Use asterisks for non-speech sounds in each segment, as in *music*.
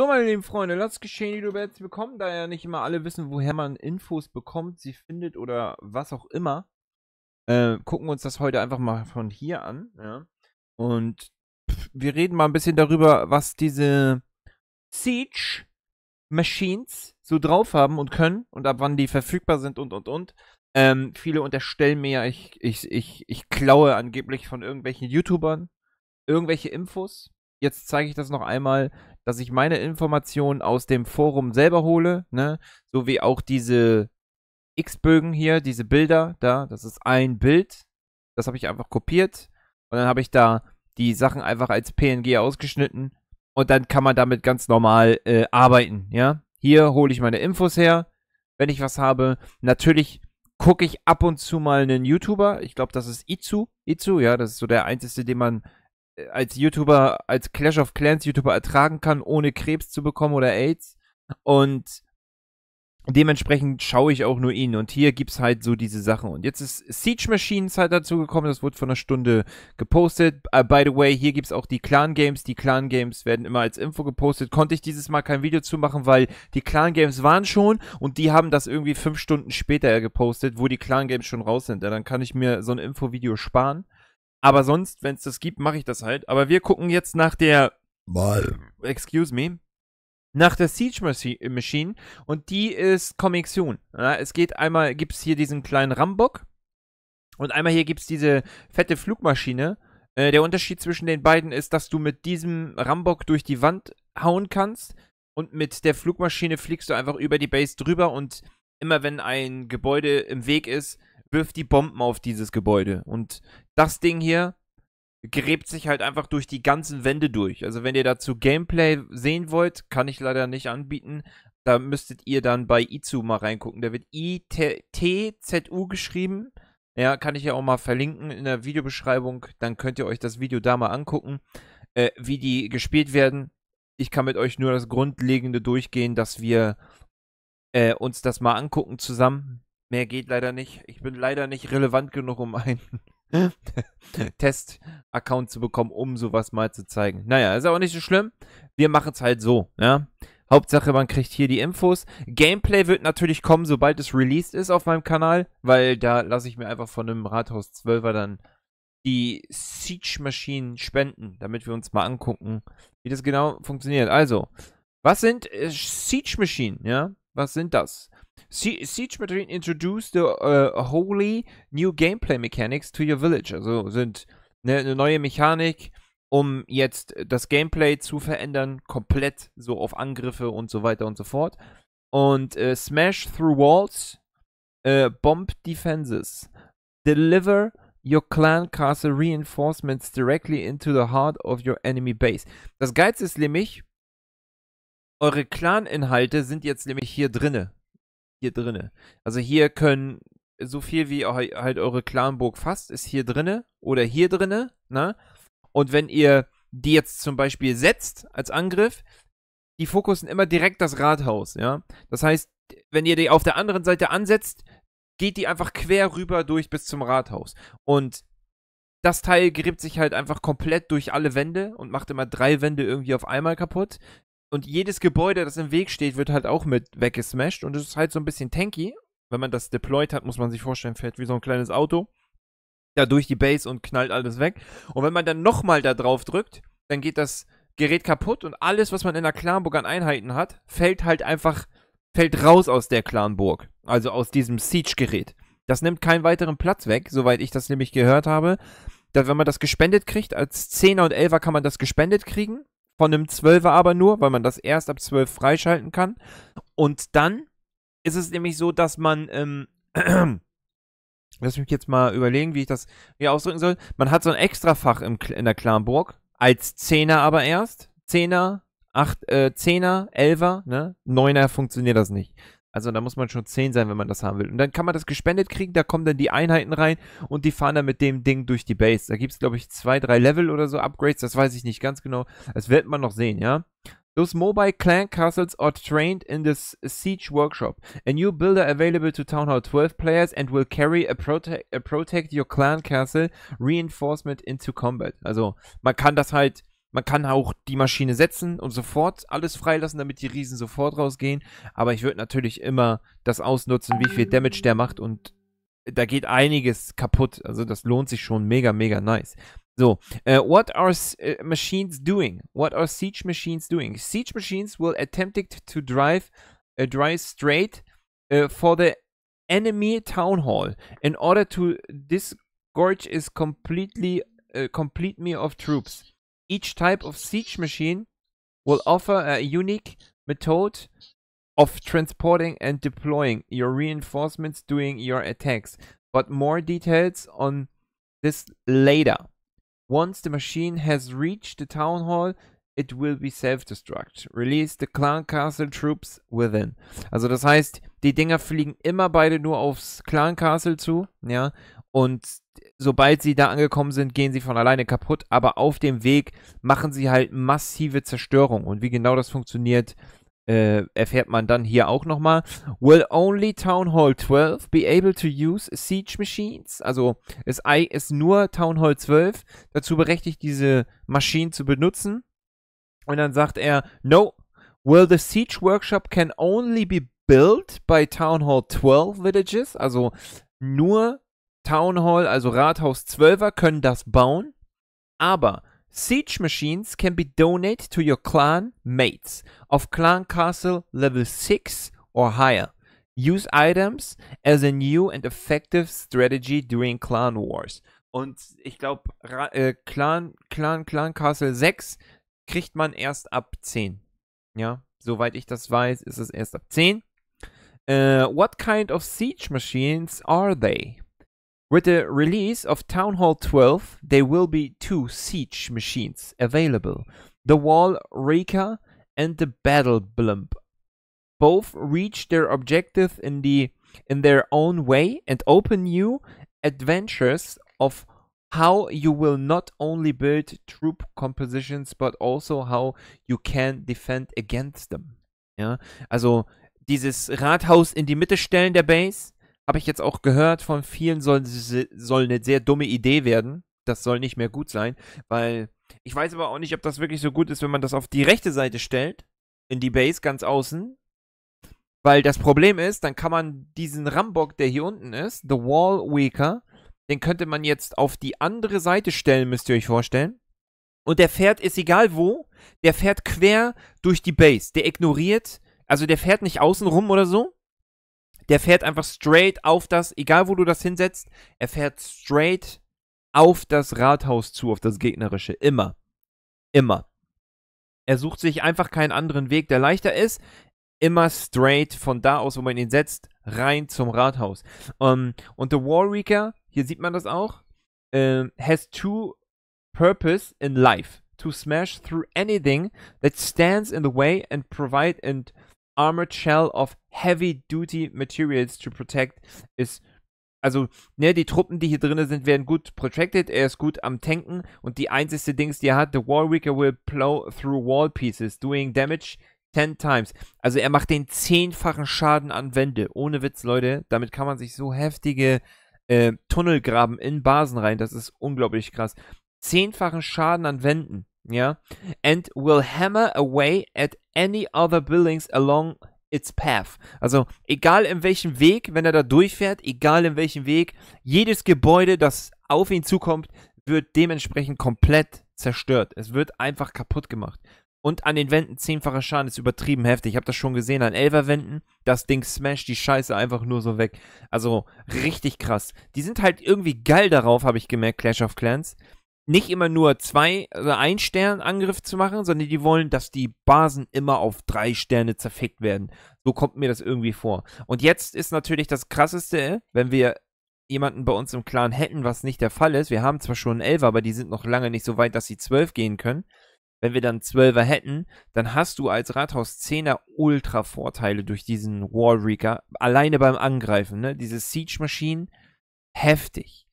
So, meine lieben Freunde, lasst geschehen, die du jetzt bekommen, da ja nicht immer alle wissen, woher man Infos bekommt, sie findet oder was auch immer. Äh, gucken wir uns das heute einfach mal von hier an. Ja? Und pff, wir reden mal ein bisschen darüber, was diese Siege Machines so drauf haben und können und ab wann die verfügbar sind und und und. Ähm, viele unterstellen mir ja, ich, ich, ich, ich klaue angeblich von irgendwelchen YouTubern irgendwelche Infos jetzt zeige ich das noch einmal, dass ich meine Informationen aus dem Forum selber hole, ne? So wie auch diese X-Bögen hier, diese Bilder da, das ist ein Bild. Das habe ich einfach kopiert. Und dann habe ich da die Sachen einfach als PNG ausgeschnitten. Und dann kann man damit ganz normal äh, arbeiten, ja? Hier hole ich meine Infos her, wenn ich was habe. Natürlich gucke ich ab und zu mal einen YouTuber. Ich glaube, das ist Itzu. Itzu, ja, das ist so der einzige, den man äh, als YouTuber, als Clash of Clans YouTuber ertragen kann, ohne Krebs zu bekommen oder AIDS. Und dementsprechend schaue ich auch nur ihn. Und hier gibt es halt so diese Sachen. Und jetzt ist Siege Machines halt dazu gekommen. Das wurde vor einer Stunde gepostet. Uh, by the way, hier gibt es auch die Clan Games. Die Clan Games werden immer als Info gepostet. Konnte ich dieses Mal kein Video zu machen, weil die Clan Games waren schon und die haben das irgendwie fünf Stunden später gepostet, wo die Clan Games schon raus sind. Ja, dann kann ich mir so ein Info-Video sparen. Aber sonst, wenn es das gibt, mache ich das halt. Aber wir gucken jetzt nach der. Mal. Excuse me. Nach der Siege Machine und die ist Comic-Soon. Es geht einmal, gibt es hier diesen kleinen Rambock und einmal hier gibt es diese fette Flugmaschine. Äh, der Unterschied zwischen den beiden ist, dass du mit diesem Rambock durch die Wand hauen kannst und mit der Flugmaschine fliegst du einfach über die Base drüber und immer wenn ein Gebäude im Weg ist, wirft die Bomben auf dieses Gebäude. Und das Ding hier gräbt sich halt einfach durch die ganzen Wände durch. Also wenn ihr dazu Gameplay sehen wollt, kann ich leider nicht anbieten. Da müsstet ihr dann bei Izu mal reingucken. Da wird I-T-Z-U geschrieben. Ja, kann ich ja auch mal verlinken in der Videobeschreibung. Dann könnt ihr euch das Video da mal angucken, äh, wie die gespielt werden. Ich kann mit euch nur das Grundlegende durchgehen, dass wir äh, uns das mal angucken zusammen. Mehr geht leider nicht. Ich bin leider nicht relevant genug, um einen *laughs* Test-Account zu bekommen, um sowas mal zu zeigen. Naja, ist aber nicht so schlimm. Wir machen es halt so, ja. Hauptsache, man kriegt hier die Infos. Gameplay wird natürlich kommen, sobald es released ist auf meinem Kanal, weil da lasse ich mir einfach von einem Rathaus 12er dann die Siege-Maschinen spenden, damit wir uns mal angucken, wie das genau funktioniert. Also, was sind äh, Siege-Maschinen, ja? Was sind das? Siege Battery introduced the uh, wholly new gameplay mechanics to your village. Also sind eine, eine neue Mechanik, um jetzt das Gameplay zu verändern, komplett so auf Angriffe und so weiter und so fort. Und äh, Smash Through Walls, äh, Bomb Defenses, Deliver Your Clan Castle Reinforcements directly into the heart of your enemy base. Das Geiz ist nämlich, eure Clan-Inhalte sind jetzt nämlich hier drinne hier drinne. Also hier können so viel wie halt eure Clanburg fasst, ist hier drinne oder hier drinne, ne? Und wenn ihr die jetzt zum Beispiel setzt als Angriff, die fokussen immer direkt das Rathaus, ja? Das heißt, wenn ihr die auf der anderen Seite ansetzt, geht die einfach quer rüber durch bis zum Rathaus. Und das Teil gräbt sich halt einfach komplett durch alle Wände und macht immer drei Wände irgendwie auf einmal kaputt und jedes Gebäude, das im Weg steht, wird halt auch mit weggesmashed und es ist halt so ein bisschen tanky. Wenn man das deployed hat, muss man sich vorstellen, fährt wie so ein kleines Auto da durch die Base und knallt alles weg. Und wenn man dann nochmal da drauf drückt, dann geht das Gerät kaputt und alles, was man in der Clanburg an Einheiten hat, fällt halt einfach, fällt raus aus der Clanburg. Also aus diesem Siege-Gerät. Das nimmt keinen weiteren Platz weg, soweit ich das nämlich gehört habe. Dass wenn man das gespendet kriegt, als 10er und 11er kann man das gespendet kriegen von einem 12er aber nur, weil man das erst ab 12 freischalten kann. Und dann ist es nämlich so, dass man, ähm, äh, *clears throat* lass mich jetzt mal überlegen, wie ich das hier ausdrücken soll. Man hat so ein Extrafach im, in der Klamburg, als Zehner aber erst. Zehner, 8, äh, 10er, 11er, ne? 9er funktioniert das nicht. Also da muss man schon 10 sein, wenn man das haben will. Und dann kann man das gespendet kriegen, da kommen dann die Einheiten rein und die fahren dann mit dem Ding durch die Base. Da gibt es, glaube ich, zwei, drei Level oder so, Upgrades, das weiß ich nicht ganz genau. Das wird man noch sehen, ja. Those mobile clan castles are trained in this siege workshop. A new builder available to Town Hall 12 players and will carry a, prote a protect your clan castle reinforcement into combat. Also man kann das halt man kann auch die Maschine setzen und sofort alles freilassen, damit die Riesen sofort rausgehen. Aber ich würde natürlich immer das ausnutzen, wie viel Damage der macht. Und da geht einiges kaputt. Also das lohnt sich schon mega, mega nice. So, uh, what are uh, machines doing? What are siege machines doing? Siege machines will attempt to drive, uh, drive straight uh, for the enemy town hall in order to disgorge is completely uh, complete me of troops. Each type of siege machine will offer a unique method of transporting and deploying your reinforcements during your attacks, but more details on this later. Once the machine has reached the town hall, it will be self-destruct. Release the Clan Castle Troops within. Also das heißt, die Dinger fliegen immer beide nur aufs Clan Castle zu, ja, Und sobald sie da angekommen sind, gehen sie von alleine kaputt. Aber auf dem Weg machen sie halt massive Zerstörung. Und wie genau das funktioniert, äh, erfährt man dann hier auch nochmal. Will only Town Hall 12 be able to use Siege Machines? Also ist, ist nur Town Hall 12 dazu berechtigt, diese Maschinen zu benutzen. Und dann sagt er, no, will the Siege Workshop can only be built by Town Hall 12 Villages? Also nur Town Hall, also Rathaus 12er, können das bauen, aber Siege Machines can be donated to your clan mates of Clan Castle Level 6 or higher. Use items as a new and effective strategy during Clan Wars. Und ich glaube, äh, Clan, Clan, Clan Castle 6 kriegt man erst ab 10. Ja, soweit ich das weiß, ist es erst ab 10. Uh, äh, what kind of siege machines are they? With the release of Town Hall 12, there will be two siege machines available the Wall Rika and the Battle Blimp. Both reach their objective in, the, in their own way and open new adventures of how you will not only build troop compositions, but also how you can defend against them. Yeah, Also dieses Rathaus in die Mitte stellen der Base habe ich jetzt auch gehört, von vielen soll, soll eine sehr dumme Idee werden. Das soll nicht mehr gut sein, weil ich weiß aber auch nicht, ob das wirklich so gut ist, wenn man das auf die rechte Seite stellt, in die Base ganz außen. Weil das Problem ist, dann kann man diesen Rambock, der hier unten ist, The Wall Weaker, den könnte man jetzt auf die andere Seite stellen, müsst ihr euch vorstellen. Und der fährt, ist egal wo, der fährt quer durch die Base. Der ignoriert, also der fährt nicht außen rum oder so, der fährt einfach straight auf das, egal wo du das hinsetzt, er fährt straight auf das Rathaus zu, auf das gegnerische. Immer. Immer. Er sucht sich einfach keinen anderen Weg, der leichter ist. Immer straight von da aus, wo man ihn setzt, rein zum Rathaus. Um, ähm, und The Warreaker, hier sieht man das auch, uh, has two purpose in life. To smash through anything that stands in the way and provide and armored shell of heavy duty materials to protect ist also, ne, die Truppen, die hier drin sind, werden gut protected, er ist gut am Tanken und die einzige Dings, die er hat, the Warwicker will plow through wall pieces, doing damage 10 times. Also er macht den zehnfachen Schaden an Wände. Ohne Witz, Leute. Damit kann man sich so heftige äh, Tunnel graben in Basen rein. Das ist unglaublich krass. Zehnfachen Schaden an Wänden yeah, and will hammer away at any other buildings along its path. Also egal in welchem Weg, wenn er da durchfährt, egal in welchem Weg, jedes Gebäude, das auf ihn zukommt, wird dementsprechend komplett zerstört. Es wird einfach kaputt gemacht. Und an den Wänden zehnfacher Schaden ist übertrieben heftig. Ich habe das schon gesehen an Elverwänden. Das Ding smasht die Scheiße einfach nur so weg. Also richtig krass. Die sind halt irgendwie geil darauf, habe ich gemerkt, Clash of Clans nicht immer nur zwei, also ein Stern Angriff zu machen, sondern die wollen, dass die Basen immer auf drei Sterne zerfickt werden. So kommt mir das irgendwie vor. Und jetzt ist natürlich das Krasseste, wenn wir jemanden bei uns im Clan hätten, was nicht der Fall ist. Wir haben zwar schon einen Elfer, aber die sind noch lange nicht so weit, dass sie zwölf gehen können. Wenn wir dann Zwölfer hätten, dann hast du als Rathaus Zehner Ultra-Vorteile durch diesen Warreaker. Alleine beim Angreifen, ne? Diese Siege-Maschinen, heftig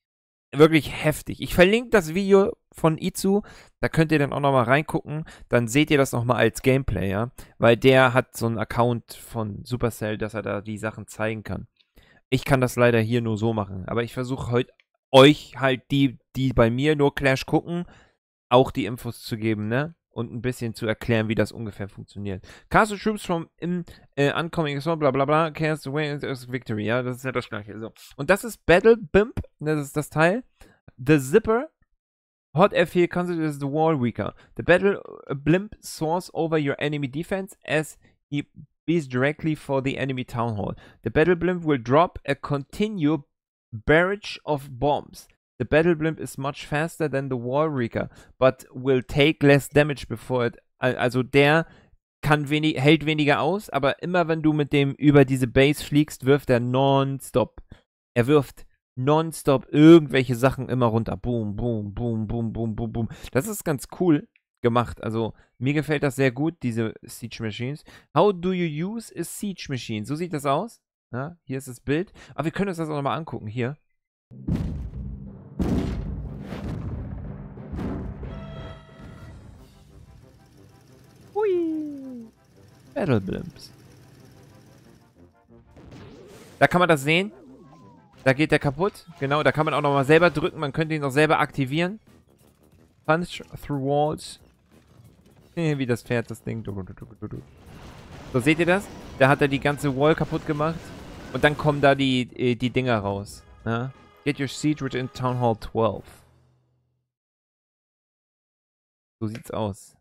wirklich heftig. Ich verlinke das Video von Izu, da könnt ihr dann auch nochmal reingucken, dann seht ihr das nochmal als Gameplay, ja, weil der hat so einen Account von Supercell, dass er da die Sachen zeigen kann. Ich kann das leider hier nur so machen, aber ich versuche heute euch halt die, die bei mir nur Clash gucken, auch die Infos zu geben, ne? und ein bisschen zu erklären, wie das ungefähr funktioniert. Castle Troops from in, äh, Oncoming Assault, bla bla bla, Cast Away and Victory, ja, das ist ja das gleiche. So. Und das ist Battle Bimp, das ist das Teil. The Zipper, Hot F4 is the wall weaker. The battle äh, blimp soars over your enemy defense as he bees directly for the enemy town hall. The battle blimp will drop a continue barrage of bombs. The Battle Blimp is much faster than the war Wrecker, but will take less damage before it. Also der kann wenig, hält weniger aus, aber immer wenn du mit dem über diese Base fliegst, wirft er nonstop. Er wirft nonstop irgendwelche Sachen immer runter. Boom, boom, boom, boom, boom, boom, boom. Das ist ganz cool gemacht. Also mir gefällt das sehr gut, diese Siege Machines. How do you use a Siege Machine? So sieht das aus. Ja, hier ist das Bild. Aber ah, wir können uns das auch nochmal angucken. Hier. Battle Blimps. Da kann man das sehen. Da geht der kaputt. Genau, da kann man auch nochmal selber drücken. Man könnte ihn auch selber aktivieren. Punch through walls. *laughs* Wie das Pferd, das Ding. So, seht ihr das? Da hat er die ganze Wall kaputt gemacht. Und dann kommen da die, äh, die Dinger raus. Ja? Ne? Get your seat in Town Hall 12. So sieht's aus.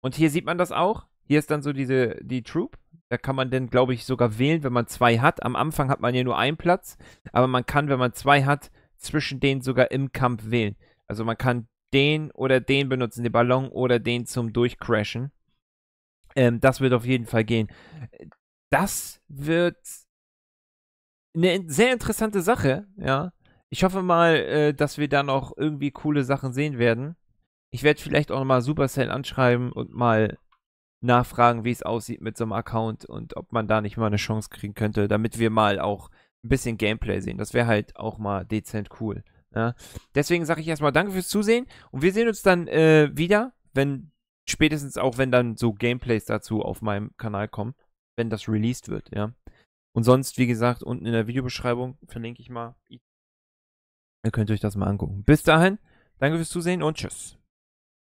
Und hier sieht man das auch. Hier ist dann so diese, die Troop. Da kann man dann, glaube ich, sogar wählen, wenn man zwei hat. Am Anfang hat man ja nur einen Platz, aber man kann, wenn man zwei hat, zwischen denen sogar im Kampf wählen. Also man kann den oder den benutzen, den Ballon oder den zum Durchcrashen. Ähm, das wird auf jeden Fall gehen. Das wird eine sehr interessante Sache, ja. Ich hoffe mal, äh, dass wir da noch irgendwie coole Sachen sehen werden. Ich werde vielleicht auch nochmal Supercell anschreiben und mal nachfragen, wie es aussieht mit so einem Account und ob man da nicht mal eine Chance kriegen könnte, damit wir mal auch ein bisschen Gameplay sehen. Das wäre halt auch mal dezent cool. Ja. Ne? Deswegen sage ich erstmal danke fürs Zusehen und wir sehen uns dann äh, wieder, wenn spätestens auch, wenn dann so Gameplays dazu auf meinem Kanal kommen, wenn das released wird, ja. Und sonst, wie gesagt, unten in der Videobeschreibung verlinke ich mal. Ihr könnt euch das mal angucken. Bis dahin, danke fürs Zusehen und tschüss.